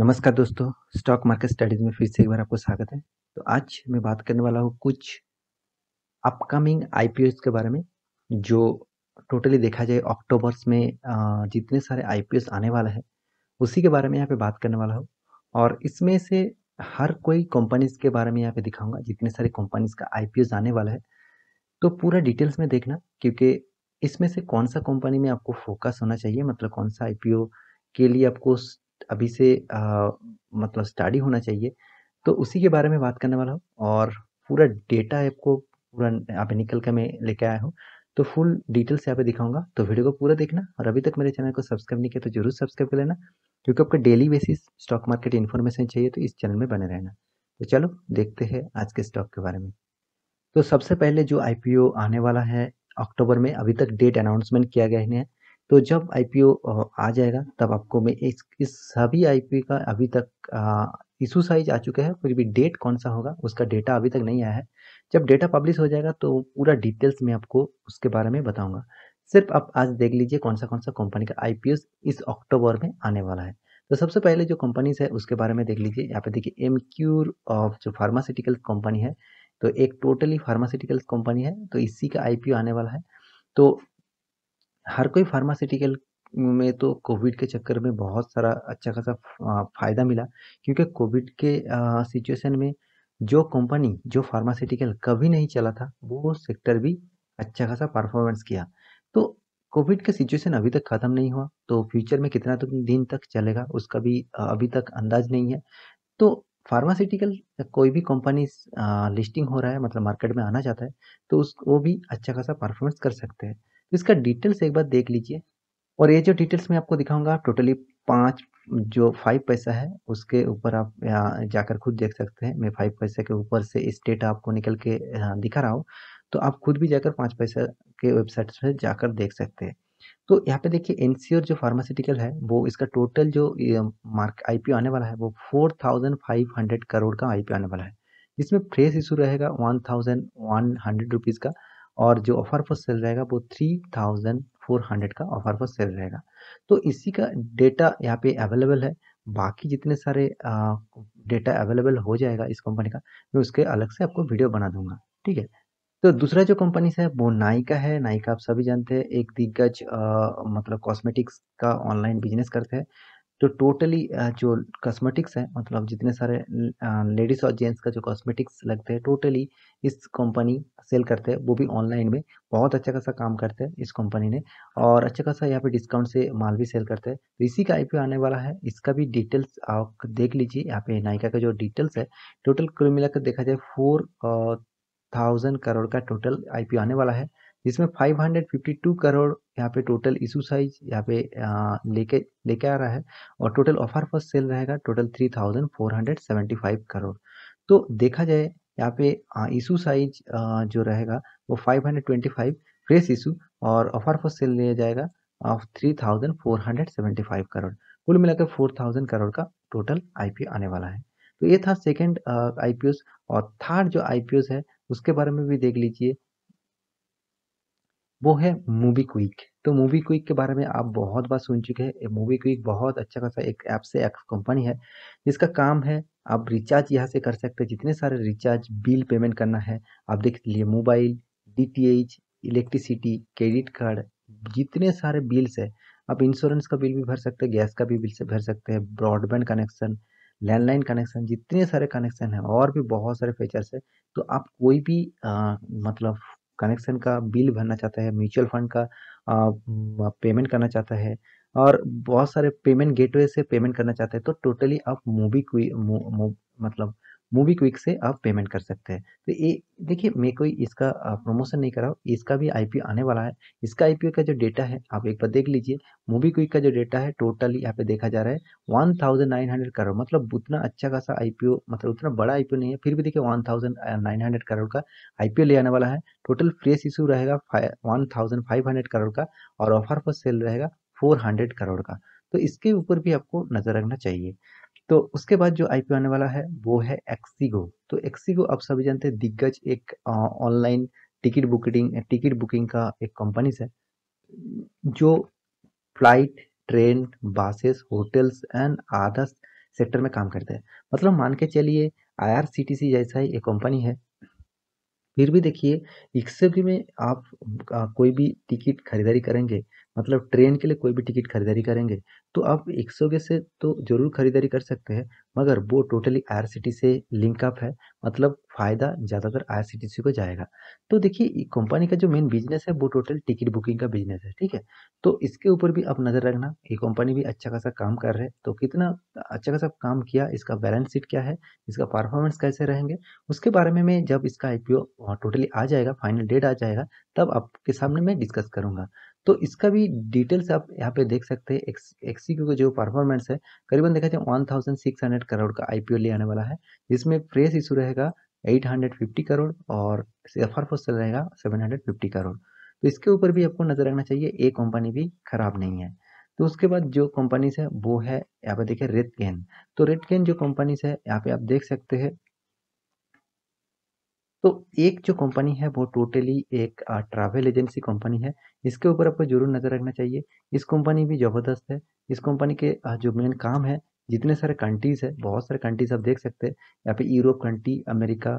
नमस्कार दोस्तों stock market studies में फिर से एक बार आपको स्वागत है तो आज मैं बात करने वाला हूँ कुछ अपकमिंग आई के बारे में जो टोटली देखा जाए अक्टूबर्स में जितने सारे आई आने वाला है उसी के बारे में यहाँ पे बात करने वाला हूँ और इसमें से हर कोई कंपनीज के बारे में यहाँ पे दिखाऊंगा जितने सारे कंपनीज का आई आने वाला है तो पूरा डिटेल्स में देखना क्योंकि इसमें से कौन सा कंपनी में आपको फोकस होना चाहिए मतलब कौन सा आईपीओ के लिए आपको अभी से आ, मतलब स्टडी होना चाहिए तो उसी के बारे में बात करने वाला हूँ और पूरा डेटा आपको पूरा आप निकल कर मैं लेके आया हूँ तो फुल डिटेल से यहाँ पे दिखाऊंगा तो वीडियो को पूरा देखना और अभी तक मेरे चैनल को सब्सक्राइब नहीं किया तो जरूर सब्सक्राइब कर लेना क्योंकि आपका daily basis stock market information चाहिए तो इस चैनल में बने रहना तो चलो देखते हैं आज के स्टॉक के बारे में तो सबसे पहले जो आईपीओ आने वाला है अक्टूबर में अभी तक डेट अनाउंसमेंट किया गया है तो जब आई आ जाएगा तब आपको मैं इस इस सभी आई का अभी तक इशू साइज आ चुका है फिर भी डेट कौन सा होगा उसका डेटा अभी तक नहीं आया है जब डेटा पब्लिश हो जाएगा तो पूरा डिटेल्स मैं आपको उसके बारे में बताऊंगा सिर्फ आप आज देख लीजिए कौन सा कौन सा कंपनी का आई इस अक्टूबर में आने वाला है तो सबसे पहले जो कंपनीज है उसके बारे में देख लीजिए यहाँ पे देखिए एम क्यूर ऑफ जो फार्मास्यूटिकल कंपनी है तो एक टोटली फार्मास्यूटिकल कंपनी है तो इसी का आईपीओ आने वाला है तो हर कोई फार्मास्यूटिकल में तो कोविड के चक्कर में बहुत सारा अच्छा खासा फ़ायदा मिला क्योंकि कोविड के सिचुएशन में जो कंपनी जो फार्मास्यूटिकल कभी नहीं चला था वो सेक्टर भी अच्छा खासा परफॉर्मेंस किया तो कोविड का सिचुएशन अभी तक ख़त्म नहीं हुआ तो फ्यूचर में कितना तो दिन तक चलेगा उसका भी अभी तक अंदाज नहीं है तो फार्मास्यूटिकल कोई भी कंपनी लिस्टिंग हो रहा है मतलब मार्केट में आना चाहता है तो उस वो भी अच्छा खासा परफॉर्मेंस कर सकते हैं तो इसका डिटेल्स एक बार देख लीजिए और ये जो डिटेल्स मैं आपको दिखाऊंगा टोटली पाँच जो फाइव पैसा है उसके ऊपर आप यहाँ जाकर खुद देख सकते हैं मैं फाइव पैसे के ऊपर से इस डेटा आपको निकल के हाँ, दिखा रहा हूँ तो आप खुद भी जाकर पाँच पैसा के वेबसाइट से जाकर देख सकते हैं तो यहाँ पे देखिए एन जो फार्मास्यूटिकल है वो इसका टोटल जो मार्क आई आने वाला है वो four thousand five hundred crore का आई आने वाला है जिसमें फ्रेश इशू रहेगा one thousand one hundred rupees का और जो ऑफर फॉर सेल रहेगा वो थ्री थाउजेंड फोर हंड्रेड का ऑफर फॉर सेल रहेगा तो इसी का डेटा यहाँ पे अवेलेबल है बाकी जितने सारे डेटा अवेलेबल हो जाएगा इस कंपनी का मैं उसके अलग से आपको वीडियो बना दूंगा ठीक है तो दूसरा जो कंपनी है वो नाइका है नाइका आप सभी जानते हैं एक दिग्गज मतलब कॉस्मेटिक्स का ऑनलाइन बिजनेस करते हैं तो टोटली uh, जो कॉस्मेटिक्स है मतलब जितने सारे लेडीज़ और जेंट्स का जो कॉस्मेटिक्स लगते हैं टोटली इस कंपनी सेल करते हैं वो भी ऑनलाइन में बहुत अच्छा खासा काम करते हैं इस कंपनी ने और अच्छा खासा यहाँ पे डिस्काउंट से माल भी सेल करते हैं तो इसी का आई आने वाला है इसका भी डिटेल्स आप देख लीजिए यहाँ पे नायका का जो डिटेल्स है टोटल कुल मिलाकर देखा जाए फोर थाउजेंड uh, करोड़ का टोटल आईपीओ आने वाला है जिसमें 552 करोड़ यहाँ पे टोटल इशू साइज यहाँ पे लेके लेके आ रहा है और टोटल ऑफर फॉर सेल रहेगा टोटल 3475 करोड़ तो देखा जाए यहाँ पे इशू साइज जो रहेगा वो 525 फ्रेश इशू और ऑफर फर्स्ट सेल लिया जाएगा ऑफ 3475 करोड़ कुल मिलाकर 4000 करोड़ का टोटल आई आने वाला है तो ये था सेकेंड आई और थर्ड जो आई है उसके बारे में भी देख लीजिए वो है मूवी क्विक तो मूवी क्विक के बारे में आप बहुत बार सुन चुके हैं मूवी क्विक बहुत अच्छा खासा एक ऐप से एक कंपनी है जिसका काम है आप रिचार्ज यहाँ से कर सकते हैं जितने सारे रिचार्ज बिल पेमेंट करना है आप देख लिए mobile D electricity credit card जितने सारे बिल्स है आप इंश्योरेंस का बिल भी भर सकते हैं गैस का भी बिल से भर सकते हैं ब्रॉडबैंड कनेक्शन लैंडलाइन कनेक्शन जितने सारे कनेक्शन हैं और भी बहुत सारे फीचर्स है तो आप कोई भी आ, मतलब कनेक्शन का बिल भरना चाहता है म्यूचुअल फंड का पेमेंट करना चाहता है और बहुत सारे पेमेंट गेटवे से पेमेंट करना चाहते हैं तो टोटली आप मोबी क्वी मु, मतलब मूवी क्विक से आप पेमेंट कर सकते हैं तो ये देखिए मैं कोई इसका प्रमोशन नहीं कर रहा हूँ इसका भी आई आने वाला है इसका आई का जो डेटा है आप एक बार देख लीजिए मूवी क्विक का जो डेटा है टोटल यहाँ पे देखा जा रहा है one thousand nine hundred crore मतलब उतना अच्छा खासा आई मतलब उतना बड़ा आई नहीं है फिर भी देखिए one thousand nine hundred crore का आई ले आने वाला है टोटल फ्रेश इशू रहेगा one thousand five hundred crore का और ऑफर पर सेल रहेगा फोर हंड्रेड करोड़ का तो इसके ऊपर भी आपको नज़र रखना चाहिए तो उसके बाद जो आईपीओ आने वाला है वो है एक्सीगो तो एक्सीगो आप सभी जानते हैं दिग्गज एक online ticket booking ticket booking का एक कंपनीज है जो flight train buses hotels and others sector में काम करते हैं मतलब मान के चलिए आईआरसीटीसी जैसा ही एक कंपनी है फिर भी देखिए इससे भी में आप कोई भी टिकट खरीदारी करेंगे मतलब ट्रेन के लिए कोई भी टिकट खरीदारी करेंगे तो आप एक सौ से तो ज़रूर खरीदारी कर सकते हैं मगर वो टोटली आर से लिंकअप है मतलब फ़ायदा ज़्यादातर आर को जाएगा तो देखिए कंपनी का जो मेन बिजनेस है वो टोटल टिकट बुकिंग का बिजनेस है ठीक है तो इसके ऊपर भी आप नज़र रखना ये कंपनी भी अच्छा खासा काम कर रहे हैं तो कितना अच्छा खासा काम किया इसका बैलेंस शीट क्या है इसका परफॉर्मेंस कैसे रहेंगे उसके बारे में मैं जब इसका आई टोटली आ जाएगा फाइनल डेट आ जाएगा तब आपके सामने मैं डिस्कस करूँगा तो इसका भी डिटेल्स आप यहाँ पे देख सकते हैं एक्सीक्यू e का जो परफॉर्मेंस है करीबन देखा जाए one thousand six hundred crore का आईपीओ ले आने वाला है जिसमें फ्रेश इशू रहेगा एट हंड्रेड फिफ्टी करोड़ और एफ आर फोर्स रहेगा सेवन हंड्रेड फिफ्टी करोड़ तो इसके ऊपर भी आपको नजर रखना चाहिए ये कंपनी भी खराब नहीं है तो उसके बाद जो कंपनीज है वो है यहाँ पे देखिए रेड कैन तो रेड कैन जो कंपनीज है यहाँ पे आप देख सकते हैं तो एक जो कंपनी है वो टोटली एक ट्रैवल एजेंसी कंपनी है इसके ऊपर आपको जरूर नज़र रखना चाहिए इस कंपनी भी ज़बरदस्त है इस कंपनी के जो मेन काम है जितने सारे कंट्रीज़ है बहुत सारे कंट्रीज़ आप देख सकते हैं यहाँ पे यूरोप कंट्री अमेरिका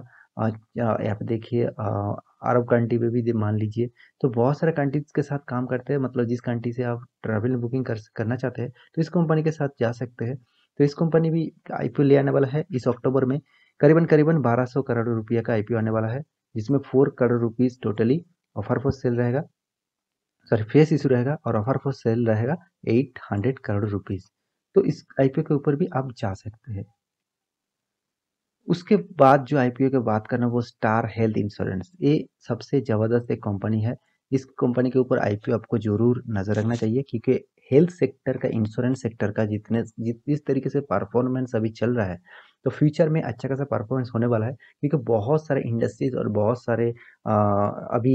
यहाँ पे देखिए अरब कंट्री पे भी मान लीजिए तो बहुत सारे कंट्रीज़ के साथ काम करते हैं मतलब जिस कंट्री से आप ट्रैवल बुकिंग कर करना चाहते हैं तो इस कंपनी के साथ जा सकते हैं तो इस कंपनी भी आई आने वाला है इस अक्टूबर में करीबन करीबन 1200 करोड़ रुपये का आईपीओ आने वाला है जिसमें four crore rupees totally offer for sale रहेगा सॉरी फेस इशू रहेगा और ऑफर फॉर सेल रहेगा एट हंड्रेड करोड़ रुपीज़ तो इस आईपीओ के ऊपर भी आप जा सकते हैं उसके बाद जो आईपीओ की बात करना वो स्टार हेल्थ इंश्योरेंस ये सबसे ज़बरदस्त एक कंपनी है इस कंपनी के ऊपर आईपीओ आपको जरूर नज़र रखना चाहिए क्योंकि हेल्थ सेक्टर का इंश्योरेंस सेक्टर का जितने जिस तरीके से परफॉर्मेंस अभी चल रहा है तो फ्यूचर में अच्छा खासा परफॉर्मेंस होने वाला है क्योंकि बहुत सारे इंडस्ट्रीज़ और बहुत सारे अभी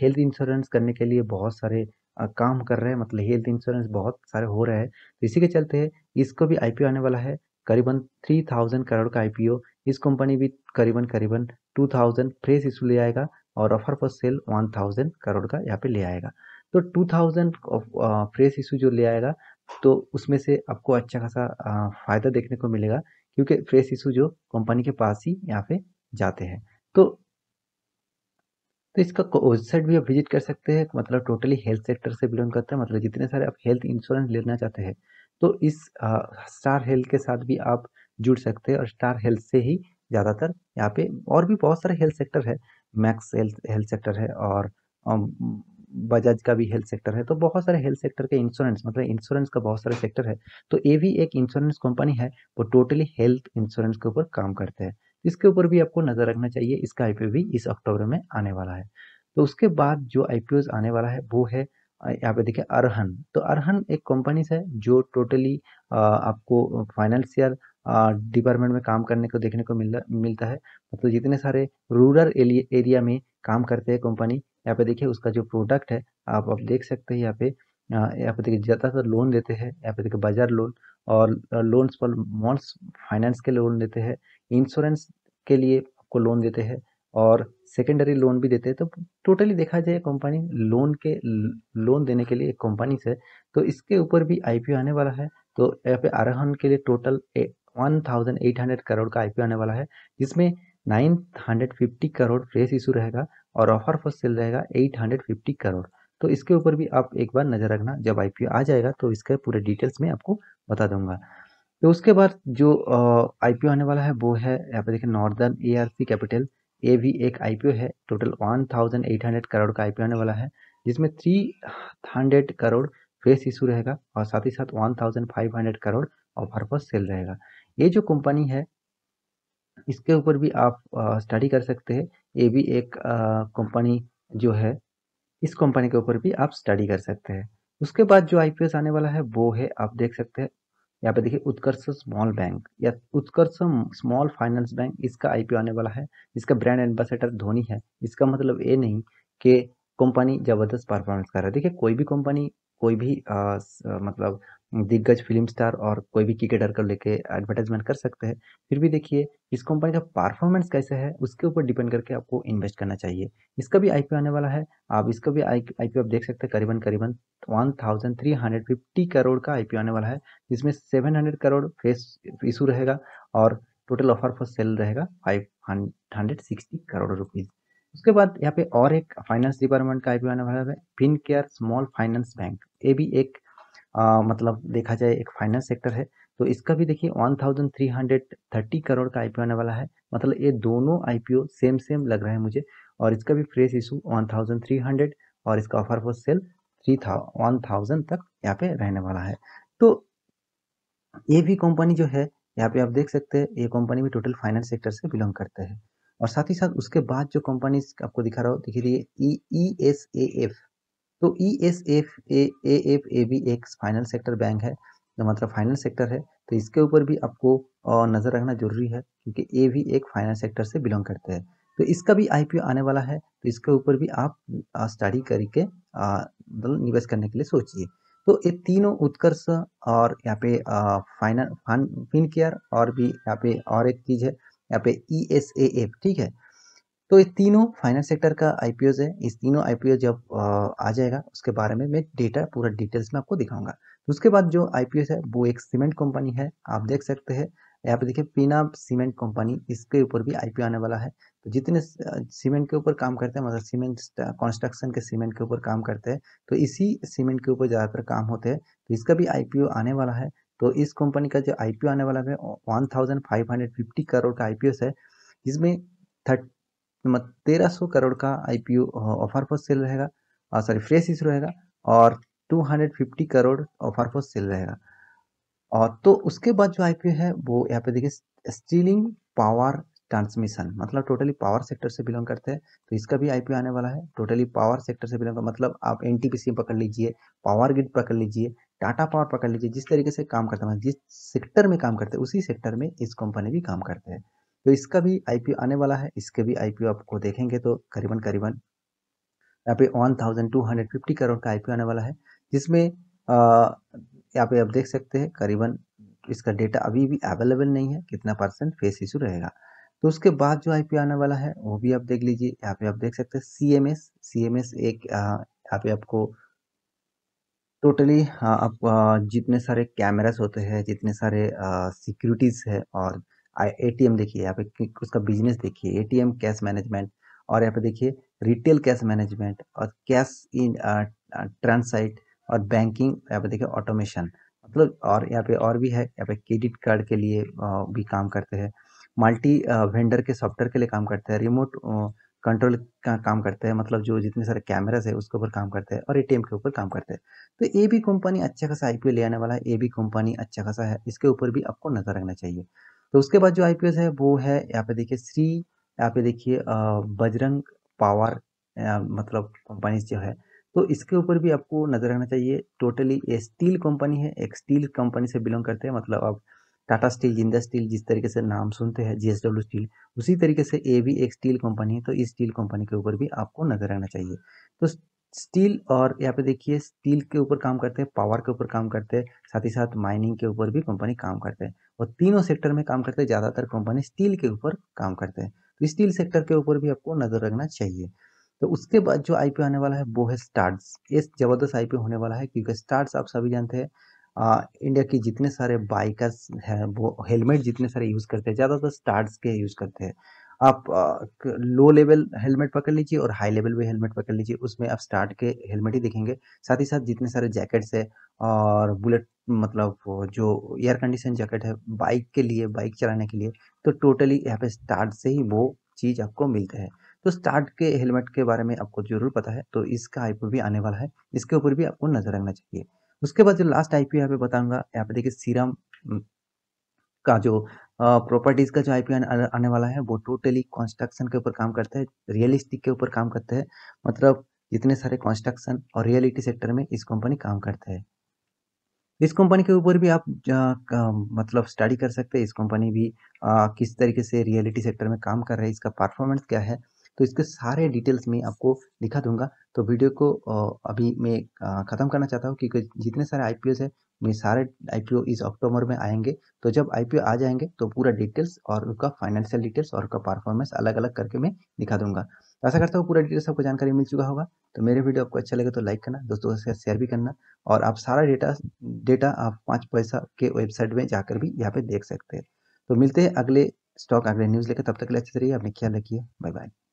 हेल्थ इंश्योरेंस करने के लिए बहुत सारे काम कर रहे हैं मतलब हेल्थ इंश्योरेंस बहुत सारे हो रहे हैं तो इसी के चलते इसको भी आई आने वाला है करीबन थ्री थाउजेंड करोड़ का आई इस कंपनी भी करीबन करीबन टू थाउजेंड फ्रेश इशू ले आएगा और offer for sale one thousand crore का यहाँ पे ले आएगा तो टू थाउजेंड फ्रेश इशू जो ले आएगा तो उसमें से आपको अच्छा खासा फ़ायदा देखने को मिलेगा क्योंकि फ्रेश इशू जो कंपनी के पास ही यहाँ पे जाते हैं तो तो इसका वेबसाइट भी आप विजिट कर सकते हैं मतलब टोटली हेल्थ सेक्टर से बिलोंग करता है मतलब जितने सारे आप हेल्थ इंश्योरेंस लेना चाहते हैं तो इस आ, स्टार हेल्थ के साथ भी आप जुड़ सकते हैं और स्टार हेल्थ से ही ज़्यादातर यहाँ पे और भी बहुत सारे हेल्थ सेक्टर है मैक्स हेल्थ हेल्थ सेक्टर है और, और um, बजाज का भी हेल्थ सेक्टर है तो बहुत सारे हेल्थ सेक्टर के इंश्योरेंस मतलब इंश्योरेंस का बहुत सारे सेक्टर है तो ये भी एक इंश्योरेंस कंपनी है वो टोटली हेल्थ इंश्योरेंस के ऊपर काम करते हैं इसके ऊपर भी आपको नज़र रखना चाहिए इसका आईपीओ भी इस अक्टूबर में आने वाला है तो उसके बाद जो आईपीओ आने वाला है वो है यहाँ पे देखिए अरहन तो अरहन एक कंपनी है जो टोटली आपको फाइनेंशियल डिपार्टमेंट में काम करने को देखने को मिल मिलता है मतलब तो जितने सारे रूरल एरिया में काम करते हैं कंपनी यहाँ पे देखिए उसका जो प्रोडक्ट है आप आप देख सकते हैं यहाँ पे यहाँ पे देखिए ज़्यादातर लोन देते हैं यहाँ पे देखिए बाजार लोन और लोन्स पर मॉन्स फाइनेंस के लोन देते हैं इंश्योरेंस के लिए आपको लोन देते हैं और सेकेंडरी लोन भी देते हैं तो टोटली देखा जाए कंपनी लोन के लोन देने के लिए एक कंपनी से तो इसके ऊपर भी आई आने वाला है तो यहाँ पे आरहन के लिए total one thousand eight hundred crore का आई आने वाला है जिसमें nine hundred fifty crore fresh issue रहेगा और ऑफर फॉर सेल रहेगा एट हंड्रेड फिफ्टी करोड़ तो इसके ऊपर भी आप एक बार नज़र रखना जब आई आ जाएगा तो इसके पूरे डिटेल्स में आपको बता दूंगा तो उसके बाद जो आई आने वाला है वो है यहाँ पे देखिए नॉर्दर्न ए कैपिटल ये भी एक आई है total one thousand eight hundred crore का आई आने वाला है जिसमें three hundred crore face issue रहेगा और साथ ही साथ one thousand five hundred crore offer पर सेल रहेगा ये जो कंपनी है इसके ऊपर भी आप स्टडी कर सकते हैं ये भी एक कंपनी जो है इस कंपनी के ऊपर भी आप स्टडी कर सकते हैं उसके बाद जो आईपीएस आने वाला है वो है आप देख सकते हैं यहाँ पे देखिए उत्कर्ष स्मॉल बैंक या उत्कर्ष स्मॉल फाइनेंस बैंक इसका आईपीओ आने वाला है इसका ब्रांड एम्बेसडर धोनी है इसका मतलब ये नहीं कि कंपनी जबरदस्त परफॉर्मेंस कर रहा है देखिए कोई भी कंपनी कोई भी आ, मतलब दिग्गज फिल्म स्टार और कोई भी क्रिकेटर को लेके एडवर्टाइजमेंट कर सकते हैं फिर भी देखिए इस कंपनी का परफॉर्मेंस कैसे है उसके ऊपर डिपेंड करके आपको इन्वेस्ट करना चाहिए इसका भी आईपीओ आने वाला है आप इसका भी आई आईपीओ आप देख सकते हैं करीबन करीबन one thousand three hundred fifty crore का आईपीओ आने वाला है जिसमें seven hundred crore face issue रहेगा और टोटल ऑफर फॉर सेल रहेगा five hundred sixty crore rupees उसके बाद यहाँ पे और एक फाइनेंस डिपार्टमेंट का आईपीओ आने वाला है Fincare small finance bank ये भी एक आ, मतलब देखा जाए एक फाइनेंस सेक्टर है तो इसका भी देखिए 1330 करोड़ का आईपीओ आने वाला है मतलब ये दोनों आईपीओ सेम सेम लग रहा है मुझे और इसका भी फ्रेश इशू 1300 और इसका offer for sale three one thousand तक यहाँ पे रहने वाला है तो ये भी कंपनी जो है यहाँ पे आप देख सकते हैं ये कंपनी भी टोटल फाइनेंस सेक्टर से बिलोंग करते हैं और साथ ही साथ उसके बाद जो कंपनी आपको दिखा रहा हो देखिए ई एस ए एफ तो E S F A F A B एक फाइनेंस सेक्टर बैंक है तो मतलब फाइनेंस सेक्टर है तो इसके ऊपर भी आपको नज़र रखना जरूरी है क्योंकि ए भी एक फाइनेंस सेक्टर से बिलोंग करते हैं तो इसका भी आईपीओ आने वाला है तो इसके ऊपर भी आप स्टडी करके मतलब निवेश करने के लिए सोचिए तो ये तीनों उत्कर्ष और यहाँ पे फाइनल फिन केयर और भी यहाँ पे और एक चीज़ है यहाँ पे ई एस ए एफ ठीक है तो ये तीनों फाइनेंस सेक्टर का आई है इस तीनों आई जब आ जाएगा उसके बारे में मैं डेटा पूरा डिटेल्स में आपको दिखाऊंगा तो उसके बाद जो आई है वो एक सीमेंट कंपनी है आप देख सकते हैं यहाँ पे देखिए पीना सीमेंट कंपनी इसके ऊपर भी आईपीओ आने वाला है तो जितने सीमेंट के ऊपर काम करते हैं मतलब सीमेंट कंस्ट्रक्शन के सीमेंट के ऊपर काम करते हैं तो इसी सीमेंट के ऊपर ज़्यादातर काम होते हैं तो इसका भी आईपीओ आने वाला है तो इस कंपनी का जो आईपीओ आने वाला है one thousand five hundred fifty crore का आईपीओ है जिसमें थर्ट कीमत तेरह सौ करोड़ का आईपीओ ऑफर फॉर सेल रहेगा सॉरी फ्रेश इशू रहेगा और 250 करोड़ ऑफर फॉर सेल रहेगा और तो उसके बाद जो आईपीओ है वो यहाँ पे देखिए स्टीलिंग पावर ट्रांसमिशन मतलब टोटली पावर सेक्टर से बिलोंग करते हैं तो इसका भी आईपीओ आने वाला है टोटली पावर सेक्टर से बिलोंग मतलब आप एन पकड़ लीजिए पावर ग्रिड पकड़ लीजिए टाटा पावर पकड़ लीजिए जिस तरीके से काम करते हैं जिस सेक्टर में काम करते हैं उसी सेक्टर में इस कंपनी भी काम करते हैं तो इसका भी आईपीओ आने वाला है इसके भी आईपीओ आपको देखेंगे तो करीबन करीबन यहाँ पे one thousand two hundred fifty crore का आई आने वाला है जिसमें यहाँ पे आप देख सकते हैं करीबन इसका डेटा अभी भी अवेलेबल नहीं है कितना परसेंट फेस इशू रहेगा तो उसके बाद जो आई आने वाला है वो भी आप देख लीजिए यहाँ पे आप देख सकते हैं सीएमएस एस एक यहाँ पे आपको टोटली हाँ, आप जितने सारे कैमरास होते हैं जितने सारे सिक्योरिटीज़ है और एटीएम देखिए यहाँ पे उसका बिजनेस देखिए एटीएम कैश मैनेजमेंट और यहाँ पे देखिए रिटेल कैश मैनेजमेंट और कैश इन ट्रांसाइट और बैंकिंग यहाँ पे देखिए ऑटोमेशन मतलब और यहाँ पे और भी है यहाँ पे क्रेडिट कार्ड के लिए uh, भी काम करते हैं मल्टी वेंडर uh, के सॉफ्टवेयर के लिए काम करते हैं रिमोट कंट्रोल uh, का काम करते हैं मतलब जो जितने सारे कैमराज है उसके ऊपर काम करते हैं और एटीएम के ऊपर काम करते हैं तो ये भी कंपनी अच्छा खासा आईपीओ ले आने वाला है ये भी कंपनी अच्छा खासा है इसके ऊपर भी आपको नज़र रखना चाहिए तो उसके बाद जो आई है वो है यहाँ पे देखिए श्री यहाँ पे देखिए बजरंग पावर मतलब कंपनी जो है तो इसके ऊपर भी आपको नजर रखना चाहिए टोटली ये स्टील कंपनी है एक स्टील कंपनी से बिलोंग करते हैं मतलब आप टाटा स्टील जिंदा स्टील जिस तरीके से नाम सुनते हैं जीएसडब्ल्यू स्टील उसी तरीके से ये भी एक स्टील कंपनी है तो इस स्टील कंपनी के ऊपर भी आपको नजर रखना चाहिए तो स्टील और यहाँ पे देखिए स्टील के ऊपर काम करते हैं पावर के ऊपर काम करते हैं साथ ही साथ माइनिंग के ऊपर भी कंपनी काम करते हैं और तीनों सेक्टर में काम करते हैं ज़्यादातर कंपनी स्टील के ऊपर काम करते हैं तो स्टील सेक्टर के ऊपर भी आपको नज़र रखना चाहिए तो उसके बाद जो आई आने वाला है वो है स्टार्ट ये ज़बरदस्त आई होने वाला है क्योंकि स्टार्ट आप सभी जानते हैं इंडिया की जितने सारे बाइकर्स हैं वो हेलमेट जितने सारे यूज़ करते हैं ज़्यादातर स्टार्ट के यूज़ करते हैं आप लो लेवल हेलमेट पकड़ लीजिए और हाई लेवल भी हेलमेट पकड़ लीजिए उसमें आप स्टार्ट के हेलमेट ही देखेंगे साथ ही साथ जितने सारे मतलब जैकेट्स है और बुलेट मतलब जो एयर कंडीशन जैकेट है बाइक के लिए बाइक चलाने के लिए तो टोटली यहाँ पे स्टार्ट से ही वो चीज़ आपको मिलते हैं तो स्टार्ट के हेलमेट के बारे में आपको जरूर पता है तो इसका आईपीओ भी आने वाला है इसके ऊपर भी आपको नजर रखना चाहिए उसके बाद जो लास्ट आईपी यहाँ पे बताऊंगा यहाँ पे देखिए सीरम का जो प्रॉपर्टीज़ का जो आई पी आने वाला है वो टोटली कंस्ट्रक्शन के ऊपर काम करता है रियलिस्टिक के ऊपर काम करते हैं मतलब जितने सारे कंस्ट्रक्शन और रियलिटी सेक्टर में इस कंपनी काम करते है इस कंपनी के ऊपर भी आप मतलब स्टडी कर सकते हैं इस कंपनी भी आ, किस तरीके से रियलिटी सेक्टर में काम कर रही है इसका परफॉर्मेंस क्या है तो इसके सारे डिटेल्स में आपको दिखा दूंगा तो वीडियो को अभी मैं ख़त्म करना चाहता हूँ क्योंकि जितने सारे आई है मैं सारे आई इस अक्टूबर में आएंगे तो जब आई आ जाएंगे तो पूरा डिटेल्स और उनका फाइनेंशियल डिटेल्स और उनका परफॉर्मेंस अलग अलग करके मैं दिखा दूंगा ऐसा तो करता हूँ पूरा डिटेल्स आपको जानकारी मिल चुका होगा तो मेरे वीडियो आपको अच्छा लगे तो लाइक करना दोस्तों के साथ शेयर भी करना और आप सारा डेटा डेटा आप पाँच पैसा के वेबसाइट में जाकर भी यहाँ पे देख सकते हैं तो मिलते हैं अगले स्टॉक अगले न्यूज़ लेकर तब तक के लिए अच्छे से रहिए अपने ख्याल रखिए बाय बाय